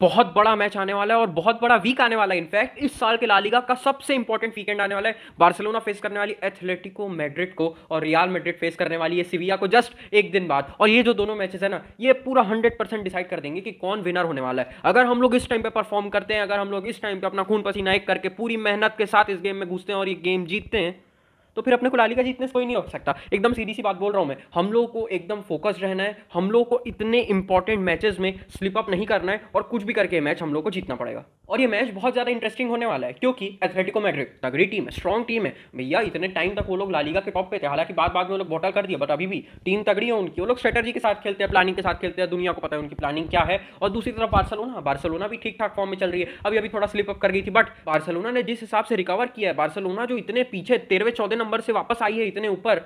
बहुत बड़ा मैच आने वाला है और बहुत बड़ा वीक आने वाला है इनफैक्ट इस साल के लालीगा का सबसे इंपॉर्टेंट वीकेंड आने वाला है बार्सिलोना फेस करने वाली एथलेटिको मैड्रिड को और रियाल मैड्रिड फेस करने वाली है सिविया को जस्ट एक दिन बाद और ये जो दोनों मैचेस है ना ये पूरा हंड्रेड परसेंट डिसाइड कर देंगे कि कौन विनर होने वाला है अगर हम लोग इस टाइम पर परफॉर्म करते हैं अगर हम लोग इस टाइम पर अपना खून पसीना एक करके पूरी मेहनत के साथ इस गेम में घुसते हैं और ये गेम जीतते हैं तो फिर अपने को लालिका जी इतने कोई नहीं हो सकता एकदम सीधी सी बात बोल रहा हूँ मैं हम लोग को एकदम फोकस रहना है हम लोग को इतने इंपॉर्टेंट मैचेस में स्लिप अप नहीं करना है और कुछ भी करके मैच हम लोग को जीतना पड़ेगा और ये मैच बहुत ज़्यादा इंटरेस्टिंग होने वाला है क्योंकि एथलेटिको मैड्रिक तगड़ी टीम है स्ट्रॉन्ग टीम है भैया इतने टाइम तक वो लोग लालीगा के टॉप पे थे हालांकि बाद बाद में वो लोग बॉटल कर दिया बट अभी भी टीम तगड़ी है उनकी वो लोग स्ट्रेटर्जी के साथ खेलते हैं प्लानिंग के साथ खेलते हैं दुनिया को पता है उनकी प्लानिंग क्या है और दूसरी तरफ बार्सलोना बार्सलोना भी ठीक ठाक फॉर्म में चल रही है अभी अभी थोड़ा स्लिप अप कर गई थी बट बार्सलोना ने जिस हिसाब से रिकवर किया है बार्सलोना जो इतने पीछे तेरहवें चौदह नंबर से वापस आई है इतने ऊपर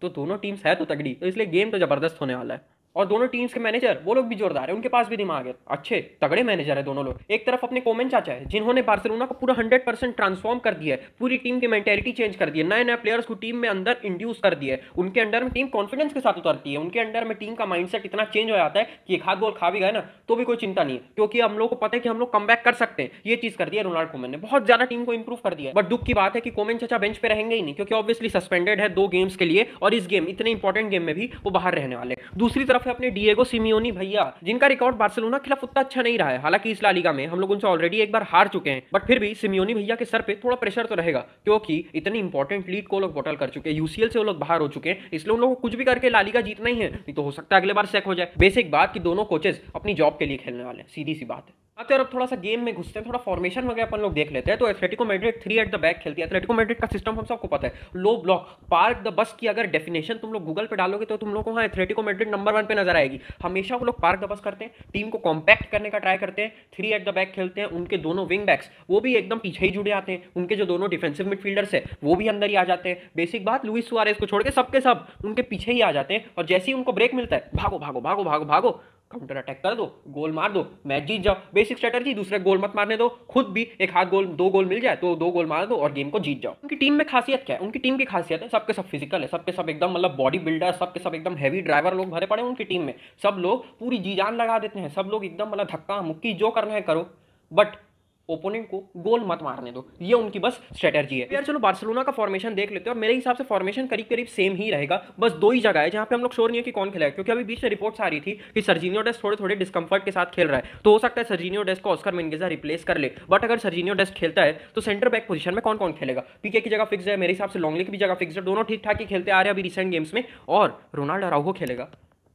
तो दोनों टीम्स है तो तगड़ी तो इसलिए गेम तो ज़बरदस्त होने वाला है और दोनों टीम्स के मैनेजर वो लोग भी जोरदार है उनके पास भी दिमाग है अच्छे तगड़े मैनेजर है दोनों लोग एक तरफ अपने कोमेन चाचा है जिन्होंने बार्सिलोना को पूरा हंड्रेड परसेंट ट्रांसफॉर्म कर दिया है पूरी टीम की मेंटेलिटी चेंज कर दी है नए नए प्लेयर्स को टीम में अंदर इंड्यूस कर दिया है उनके अंडर में टीम कॉन्फिडेंस के साथ उतरती है उनके अंडर में टीम का माइंड इतना चेंज हो जाता है कि एक हाथ गोल खा भी गए ना तो भी कोई चिंता नहीं है क्योंकि हम लोग को पता है कि हम लोग कम कर सकते हैं ये चीज कर दी है रोनाल्ड कोमेन ने बहुत ज्यादा टीम को इंप्रूव कर दिया है बट दुख की बात है कि कोमेन चाचा बेंच पे रहेंगे ही नहीं क्योंकि ऑब्वियसली सस्पेंडेड है दो गेम्स के लिए और इस गेम इतने इंपॉर्टेंट गेम में भी वो बाहर रहने वाले दूसरी तरफ तरफ है अपने डिएगो सिमियोनी भैया जिनका रिकॉर्ड बार्सिलोना खिलाफ उतना अच्छा नहीं रहा है हालांकि इस लालिगा में हम लोग उनसे ऑलरेडी एक बार हार चुके हैं बट फिर भी सिमियोनी भैया के सर पे थोड़ा प्रेशर तो रहेगा क्योंकि इतनी इंपॉर्टेंट लीड को लोग बोटल कर चुके हैं यूसीएल से वो लोग बाहर हो चुके हैं इसलिए उन लोगों को कुछ भी करके लालिगा जीतना ही है नहीं तो हो सकता है अगले बार सेक हो जाए बेसिक बात की दोनों कोचेज अपनी जॉब के लिए खेलने वाले सीधी सी बात है आते यार अब थोड़ा सा गेम में घुसते हैं थोड़ा फॉर्मेशन वगैरह अपन लोग देख लेते हैं तो Atletico Madrid three at the back खेलती है एथलेटिको मैड्रिड का सिस्टम हम सबको पता है लो ब्लॉक पार्क द बस की अगर डेफिनेशन तुम लोग गूगल पे डालोगे तो तुम लोग को हाँ एथलेटिको मैड्रिड नंबर वन पे नजर आएगी हमेशा वो लोग पार्क द बस करते हैं टीम को कॉम्पैक्ट करने का ट्राई करते हैं थ्री एट द बैक खेलते हैं उनके दोनों विंग बैक्स वो भी एकदम पीछे ही जुड़े आते हैं उनके जो दोनों डिफेंसिव मिडफील्डर्स है वो भी अंदर ही आ जाते हैं बेसिक बात लुइस सुआरेस को छोड़ के सबके सब उनके पीछे ही आ जाते हैं और जैसे ही उनको ब्रेक मिलता है भागो भागो भागो भागो भागो काउंटर अटैक कर दो गोल मार दो मैच जीत जाओ बेसिक स्ट्रेटर्जी दूसरे गोल मत मारने दो खुद भी एक हाथ गोल दो गोल मिल जाए तो दो गोल मार दो और गेम को जीत जाओ उनकी टीम में खासियत क्या है उनकी टीम की खासियत है सबके सब फिजिकल है सबके सब एकदम मतलब बॉडी बिल्डर सबके सब एकदम हैवी ड्राइवर लोग भरे पड़े उनकी टीम में सब लोग पूरी जी जान लगा देते हैं सब लोग एकदम मतलब धक्का मुक्की जो करना है करो बट ओपोनेंट को गोल मत मारने दो ये उनकी बस स्ट्रेटर्जी है यार चलो बार्सिलोना का फॉर्मेशन देख लेते हैं और मेरे हिसाब से फॉर्मेशन करीब करीब सेम ही रहेगा बस दो ही जगह है जहां पे हम लोग शोर नहीं है कि कौन खेला है क्योंकि अभी बीच में रिपोर्ट्स आ रही थी कि सर्जीनियो डेस्ट थोड़े थोड़े डिस्कंफर्ट के साथ खेल रहा है तो हो सकता है सर्जीनियो डेस्ट को ऑस्कर मेनगेजा रिप्लेस कर ले बट अगर सर्जीनियो डेस्ट खेलता है तो सेंटर बैक पोजिशन में कौन कौन खेलेगा पीके की जगह फिक्स है मेरे हिसाब से लॉन्गले की जगह फिक्स है दोनों ठीक ठाक ही खेलते आ रहे हैं अभी रिसेंट गेम्स में और रोनाल्ड राहो खेलेगा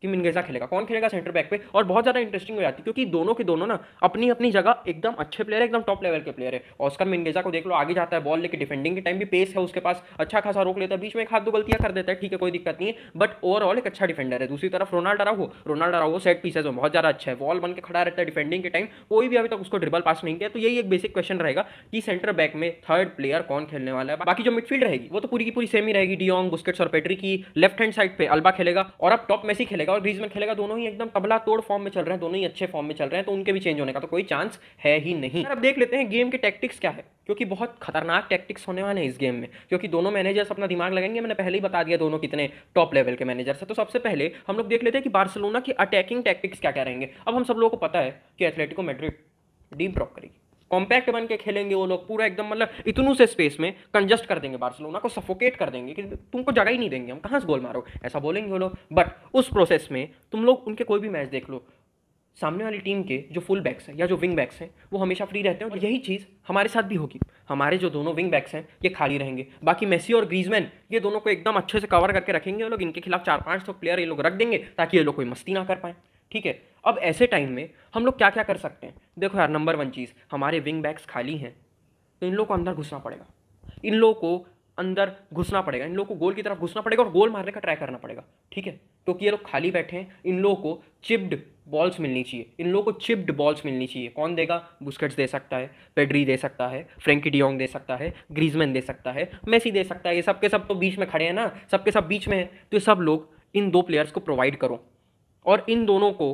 कि मिनगेजा खेलेगा कौन खेलेगा सेंटर बैक पे और बहुत ज़्यादा इंटरेस्टिंग हो जाती है क्योंकि दोनों के दोनों ना अपनी अपनी जगह एकदम अच्छे प्लेयर है एकदम टॉप लेवल के प्लेयर है ऑस्कर मिनगेजा को देख लो आगे जाता है बॉल लेके डिफेंडिंग के टाइम भी पेस है उसके पास अच्छा खासा रोक लेता है बीच में एक हाथ दो गलतियां कर देता है ठीक है कोई दिक्कत नहीं है बट ओवरऑल एक अच्छा डिफेंडर है दूसरी तरफ रोनाल्ड राहो रोनाल्डो राहो सेट पीसेज में बहुत ज़्यादा अच्छा है बॉल बन के खड़ा रहता है डिफेंडिंग के टाइम कोई भी अभी तक उसको ड्रिबल पास नहीं किया तो यही एक बेसिक क्वेश्चन रहेगा कि सेंटर बैक में थर्ड प्लेयर कौन खेलने वाला है बाकी जो मिडफील्ड रहेगी वो तो पूरी की पूरी सेम ही रहेगी डियोंग बुस्केट्स और पेट्री की लेफ्ट हैंड साइड पर अल्बा खेलेगा और अब टॉप मेसी खेलेगा और ग्रीजमैन में खेलेगा दोनों ही एकदम तबला तोड़ फॉर्म में चल रहे हैं दोनों ही अच्छे फॉर्म में चल रहे हैं तो उनके भी चेंज होने का तो कोई चांस है ही नहीं अब देख लेते हैं गेम के टैक्टिक्स क्या है क्योंकि बहुत खतरनाक टैक्टिक्स होने वाले हैं इस गेम में क्योंकि दोनों मैनेजर्स अपना दिमाग लगाएंगे मैंने पहले ही बता दिया दोनों कितने टॉप लेवल के मैनेजर्स हैं तो सबसे पहले हम लोग देख लेते हैं कि बार्सिलोना की अटैकिंग टैक्टिक्स क्या क्या रहेंगे अब हम सब लोगों को पता है कि एथलेटिको मेड्रिड डीप ड्रॉप करेगी कॉम्पैक्ट बन के खेलेंगे वो लोग पूरा एकदम मतलब इतनू से स्पेस में कंजस्ट कर देंगे बार्सिलोना को सफोकेट कर देंगे कि तुमको जगह ही नहीं देंगे हम कहाँ से गोल मारो ऐसा बोलेंगे वो लोग बट उस प्रोसेस में तुम लोग उनके कोई भी मैच देख लो सामने वाली टीम के जो फुल बैक्स हैं या जो विंग बैक्स हैं वो हमेशा फ्री रहते हैं और यही चीज़ हमारे साथ भी होगी हमारे जो दोनों विंग बैक्स हैं ये खाली रहेंगे बाकी मेसी और ग्रीजमैन ये दोनों को एकदम अच्छे से कवर करके रखेंगे वो लोग इनके खिलाफ चार पाँच तो प्लेयर ये लोग रख देंगे ताकि ये लोग कोई मस्ती ना कर पाएँ ठीक है अब ऐसे टाइम में हम लोग क्या क्या कर सकते हैं देखो यार नंबर वन चीज़ हमारे विंग बैग्स खाली हैं तो इन लोग को अंदर घुसना पड़ेगा इन लोगों को अंदर घुसना पड़ेगा इन लोग को गोल की तरफ घुसना पड़ेगा और गोल मारने का ट्राई करना पड़ेगा ठीक है क्योंकि तो ये लोग खाली बैठे हैं इन लोगों को चिप्ड बॉल्स मिलनी चाहिए इन लोगों को चिप्ड बॉल्स मिलनी चाहिए कौन देगा बुस्कट्स दे सकता है पेड्री दे सकता है फ्रेंकी डियोंग दे सकता है ग्रीजमैन दे सकता है मेसी दे सकता है ये सब के सब तो बीच में खड़े हैं ना सबके सब बीच में हैं तो ये सब लोग इन दो प्लेयर्स को प्रोवाइड करो और इन दोनों को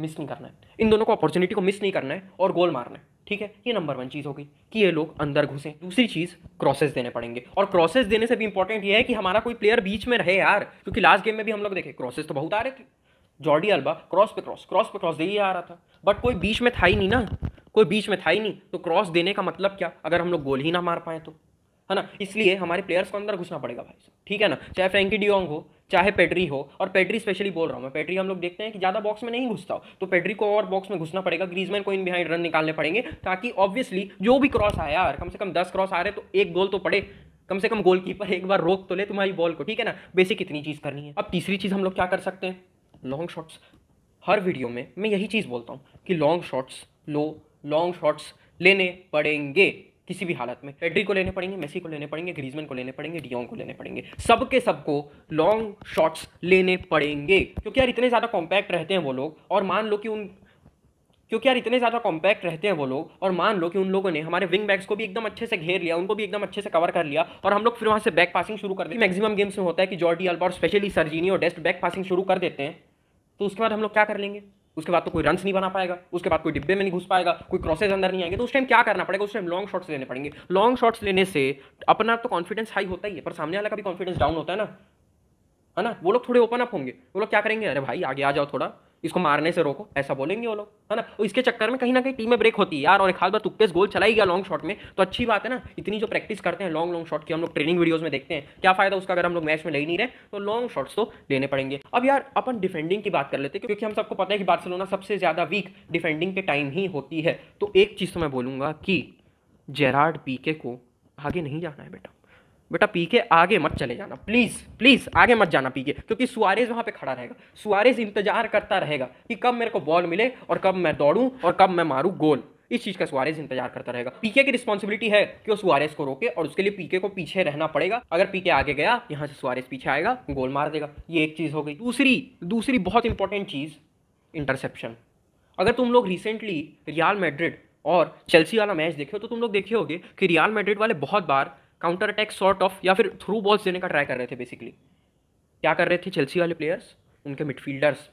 मिस नहीं करना है इन दोनों को अपॉर्चुनिटी को मिस नहीं करना है और गोल मारना है ठीक है ये नंबर वन चीज़ हो गई कि ये लोग अंदर घुसें दूसरी चीज़ क्रॉसेस देने पड़ेंगे और क्रॉसेस देने से भी इंपॉर्टेंट ये है कि हमारा कोई प्लेयर बीच में रहे यार क्योंकि लास्ट गेम में भी हम लोग देखे क्रॉसेस तो बहुत आ रहे थे जॉर्डी अल्बा क्रॉस पे क्रॉस क्रॉस पे क्रॉस दे ही आ रहा था बट कोई बीच में था ही नहीं ना कोई बीच में था ही नहीं तो क्रॉस देने का मतलब क्या अगर हम लोग गोल ही ना मार पाए तो है ना इसलिए हमारे प्लेयर्स को अंदर घुसना पड़ेगा भाई साहब ठीक है ना चाहे फ्रेंकी डियोंग हो चाहे पेड्री हो और पेड्री स्पेशली बोल रहा हूँ मैं पेड्री हम लोग देखते हैं कि ज़्यादा बॉक्स में नहीं घुसता हो तो पेड्री को और बॉक्स में घुसना पड़ेगा ग्रीजमैन को इन बिहाइंड रन निकालने पड़ेंगे ताकि ऑब्वियसली जो भी क्रॉस आया यार कम से कम दस क्रॉस आ रहे तो एक गोल तो पड़े कम से कम गोलकीपर एक बार रोक तो ले तुम्हारी बॉल को ठीक है ना बेसिक इतनी चीज़ करनी है अब तीसरी चीज़ हम लोग क्या कर सकते हैं लॉन्ग शॉट्स हर वीडियो में मैं यही चीज़ बोलता हूँ कि लॉन्ग शॉट्स लो लॉन्ग शॉट्स लेने पड़ेंगे किसी भी हालत में पेड्री को लेने पड़ेंगे मेसी को लेने पड़ेंगे ग्रीजमैन को लेने पड़ेंगे डियोंग को लेने पड़ेंगे सब के सबको लॉन्ग शॉट्स लेने पड़ेंगे क्योंकि यार इतने ज़्यादा कॉम्पैक्ट रहते हैं वो लोग और मान लो कि उन क्योंकि यार इतने ज़्यादा कॉम्पैक्ट रहते हैं वो लोग और मान लो कि उन लोगों ने हमारे विंग बैग्स को भी एकदम अच्छे से घेर लिया उनको भी एकदम अच्छे से कवर कर लिया और हम लोग फिर वहाँ से बैक पासिंग शुरू कर देते मैक्सिमम गेम्स में होता है कि जॉर्डी अल्बा और स्पेशली सर्जीनी और डेस्ट बैक पासिंग शुरू कर देते हैं तो उसके बाद हम लोग क्या कर लेंगे उसके बाद तो कोई रन नहीं बना पाएगा उसके बाद कोई डिब्बे में नहीं घुस पाएगा कोई क्रॉसेज अंदर नहीं आएंगे तो उस टाइम क्या करना पड़ेगा उस टाइम लॉन्ग शॉट्स लेने पड़ेंगे लॉन्ग शॉट्स लेने से अपना तो कॉन्फिडेंस हाई होता ही है पर सामने वाला का भी कॉन्फिडेंस डाउन होता है ना है ना वो लोग थोड़े ओपन अप होंगे वो लोग क्या करेंगे अरे भाई आगे आ जाओ थोड़ा इसको मारने से रोको ऐसा बोलेंगे वो लोग है ना इसके चक्कर में कहीं ना कहीं टीम में ब्रेक होती है यार और एक हाल बार तुक्के गोल चलाई गया लॉन्ग शॉट में तो अच्छी बात है ना इतनी जो प्रैक्टिस करते हैं लॉन्ग लॉन्ग शॉट की हम लोग ट्रेनिंग वीडियोज में देखते हैं क्या फायदा उसका अगर हम लोग मैच में ले नहीं रहे तो लॉन्ग शॉट्स तो लेने पड़ेंगे अब यार अपन डिफेंडिंग की बात कर लेते हैं क्योंकि हम सबको पता है कि बार्सिलोना सबसे ज़्यादा वीक डिफेंडिंग पे टाइम ही होती है तो एक चीज़ तो मैं बोलूँगा कि जेराड पीके को आगे नहीं जाना है बेटा बेटा पी के आगे मत चले जाना प्लीज़ प्लीज़ आगे मत जाना पी के क्योंकि सुआरेज वहाँ पे खड़ा रहेगा सुआरेज इंतजार करता रहेगा कि कब मेरे को बॉल मिले और कब मैं दौड़ूँ और कब मैं मारूँ गोल इस चीज़ का सुआरेज इंतजार करता रहेगा पीके की रिस्पॉन्सिबिलिटी है कि वो सुआरेज को रोके और उसके लिए पीके को पीछे रहना पड़ेगा अगर पीके आगे गया यहाँ से सुआरेज पीछे आएगा गोल मार देगा ये एक चीज़ हो गई दूसरी दूसरी बहुत इंपॉर्टेंट चीज़ इंटरसेप्शन अगर तुम लोग रिसेंटली रियाल मेड्रिड और चेल्सी वाला मैच देखे हो तो तुम लोग देखे होगे कि रियाल मेड्रिड वाले बहुत बार काउंटर अटैक शॉर्ट ऑफ या फिर थ्रू बॉल्स देने का ट्राई कर रहे थे बेसिकली क्या कर रहे थे चेल्सी वाले प्लेयर्स उनके मिडफील्डर्स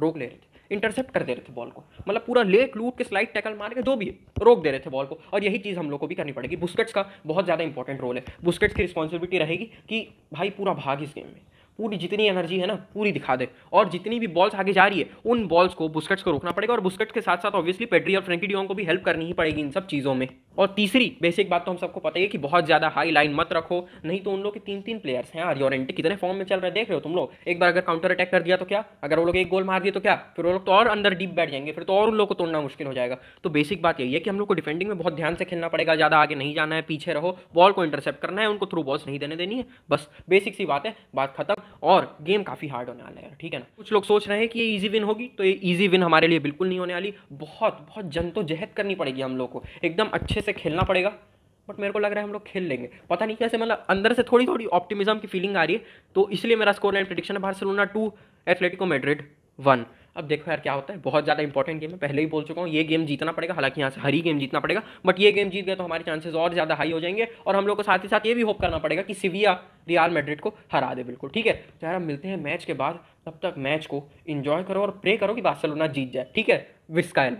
रोक ले रहे थे इंटरसेप्ट कर दे रहे थे बॉल को मतलब पूरा लेट लूट के स्लाइड टैकल मार के दो भी रोक दे रहे थे बॉल को और यही चीज़ हम लोग को भी करनी पड़ेगी बुस्केट्स का बहुत ज़्यादा इंपॉर्टेंट रोल है बुस्केट्स की रिस्पॉन्सिबिलिटी रहेगी कि भाई पूरा भाग इस गेम में पूरी जितनी एनर्जी है ना पूरी दिखा दे और जितनी भी बॉल्स आगे जा रही है उन बॉल्स को बुस्केट्स को रोकना पड़ेगा और बुस्केट्स के साथ साथ ऑब्वियसली पेड्री और फ्रेंकी डियोंग को भी हेल्प करनी ही पड़ेगी इन सब चीज़ों में और तीसरी बेसिक बात तो हम सबको पता ही है कि बहुत ज़्यादा हाई लाइन मत रखो नहीं तो उन लोग के तीन तीन प्लेयर्स हैं यार एंटी कितने फॉर्म में चल रहे देख रहे हो तुम लोग एक बार अगर काउंटर अटैक कर दिया तो क्या अगर वो लोग एक गोल मार दिए तो क्या फिर वो लोग तो और अंदर डीप बैठ जाएंगे फिर तो और उन लोग को तोड़ना मुश्किल हो जाएगा तो बेसिक बात यही है कि हम लोग को डिफेंडिंग में बहुत ध्यान से खेलना पड़ेगा ज़्यादा आगे नहीं जाना है पीछे रहो बॉल को इंटरसेप्ट करना है उनको थ्रू बॉल्स नहीं देने देनी है बस बेसिक सी बात है बात खत्म और गेम काफ़ी हार्ड होने वाला है ठीक है ना कुछ लोग सोच रहे हैं कि ये ईजी विन होगी तो ये ईजी विन हमारे लिए बिल्कुल नहीं होने वाली बहुत बहुत जन तो जहद करनी पड़ेगी हम लोग को एकदम अच्छे से खेलना पड़ेगा बट मेरे को लग रहा है हम लोग खेल लेंगे पता नहीं कैसे मतलब अंदर से थोड़ी थोड़ी ऑप्टिमिज्म की फीलिंग आ रही है तो इसलिए मेरा स्कोर लाइन प्रडिक्शन है Barcelona two Atletico Madrid one अब देखो यार क्या होता है बहुत ज़्यादा इंपॉर्टेंट गेम है पहले ही बोल चुका हूँ ये गेम जीतना पड़ेगा हालांकि यहाँ से हरी गेम जीतना पड़ेगा बट ये गेम जीत गए तो हमारे चांसेस और ज़्यादा हाई हो जाएंगे और हम लोग को साथ ही साथ ये भी होप करना पड़ेगा कि सिविया रियाल मेड्रिड को हरा दे बिल्कुल ठीक है तो यार मिलते हैं मैच के बाद तब तक मैच को इन्जॉय करो और प्रे करो कि बार्सलोना जीत जाए ठीक है विस्का एल